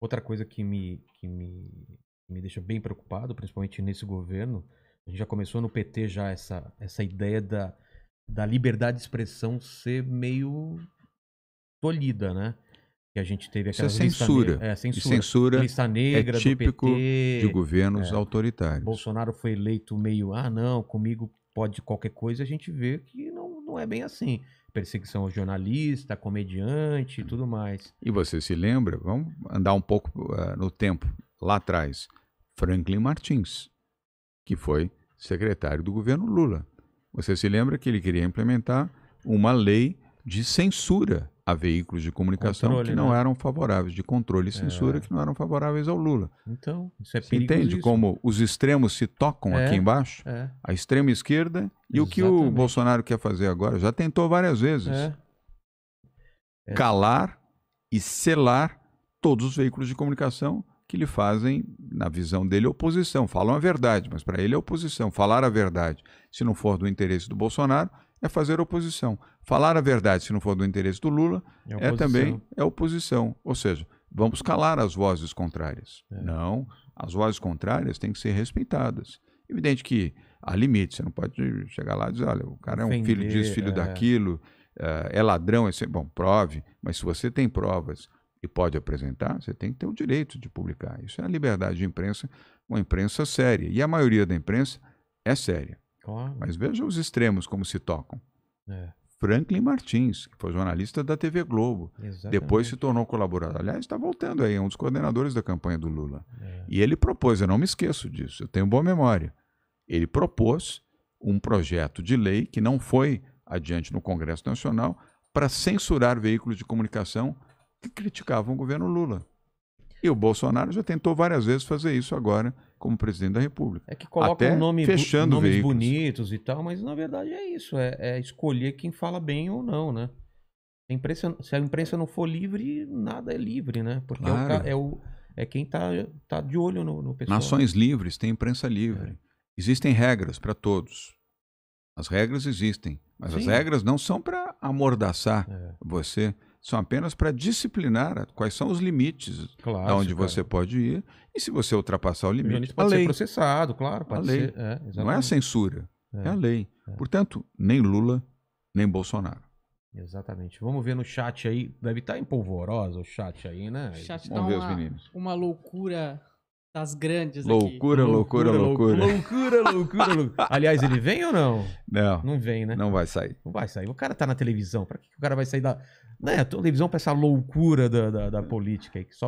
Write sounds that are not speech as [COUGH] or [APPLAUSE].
Outra coisa que me, que me, me deixa bem preocupado, principalmente nesse governo, a gente já começou no PT já essa, essa ideia da, da liberdade de expressão ser meio tolhida, né? Que a gente teve aquela Isso é, é censura. Lista, é, censura. E censura lista negra é típico PT, de governos é, autoritários. Bolsonaro foi eleito meio, ah, não, comigo pode qualquer coisa, a gente vê que não, não é bem assim perseguição ao jornalista, comediante e tudo mais. E você se lembra, vamos andar um pouco uh, no tempo, lá atrás, Franklin Martins, que foi secretário do governo Lula. Você se lembra que ele queria implementar uma lei de censura a veículos de comunicação controle, que não né? eram favoráveis, de controle e é. censura é. que não eram favoráveis ao Lula. Então, isso é Entende como os extremos se tocam é, aqui embaixo? É. A extrema esquerda e o que o Bolsonaro quer fazer agora? Já tentou várias vezes. É. É. Calar e selar todos os veículos de comunicação que lhe fazem, na visão dele, oposição. Falam a verdade, mas para ele é oposição, falar a verdade. Se não for do interesse do Bolsonaro, é fazer oposição. Falar a verdade, se não for do interesse do Lula, é, é também é oposição. Ou seja, vamos calar as vozes contrárias. É. Não, as vozes contrárias têm que ser respeitadas. Evidente que há limites, você não pode chegar lá e dizer, olha, o cara é um Fender, filho disso, filho é. daquilo, eh, é ladrão, é sempre, bom, prove, mas se você tem provas e pode apresentar, você tem que ter o direito de publicar. Isso é a liberdade de imprensa, uma imprensa séria. E a maioria da imprensa é séria. Claro. Mas veja os extremos como se tocam. É. Franklin Martins, que foi jornalista da TV Globo. Exatamente. Depois se tornou colaborador. Aliás, está voltando aí, é um dos coordenadores da campanha do Lula. É. E ele propôs, eu não me esqueço disso, eu tenho boa memória. Ele propôs um projeto de lei que não foi adiante no Congresso Nacional para censurar veículos de comunicação que criticavam o governo Lula. E o Bolsonaro já tentou várias vezes fazer isso agora como presidente da República. É que coloca um nome, fechando nomes veículos. bonitos e tal, mas na verdade é isso, é, é escolher quem fala bem ou não, né? A imprensa, se a imprensa não for livre, nada é livre, né? Porque é claro. é, o, é, quem está tá de olho no, no pessoal. Nações livres têm imprensa livre. É. Existem regras para todos. As regras existem, mas Sim. as regras não são para amordaçar é. você são apenas para disciplinar quais são os limites aonde onde cara. você é. pode ir. E se você ultrapassar o limite, o pode lei. ser processado, claro. Pode a lei. Ser, é, Não é a censura, é, é a lei. É. Portanto, nem Lula, nem Bolsonaro. Exatamente. Vamos ver no chat aí. Deve estar tá em polvorosa o chat aí, né? O chat Vamos tá ver uma, os meninos. Uma loucura as grandes loucura, aqui. Loucura, loucura, loucura. Loucura, loucura, loucura. [LAUGHS] Aliás, ele vem ou não? Não. Não vem, né? Não vai sair. Não vai sair. O cara tá na televisão. Pra que, o cara vai sair da. Né, televisão pra essa loucura da, da, da política aí, que só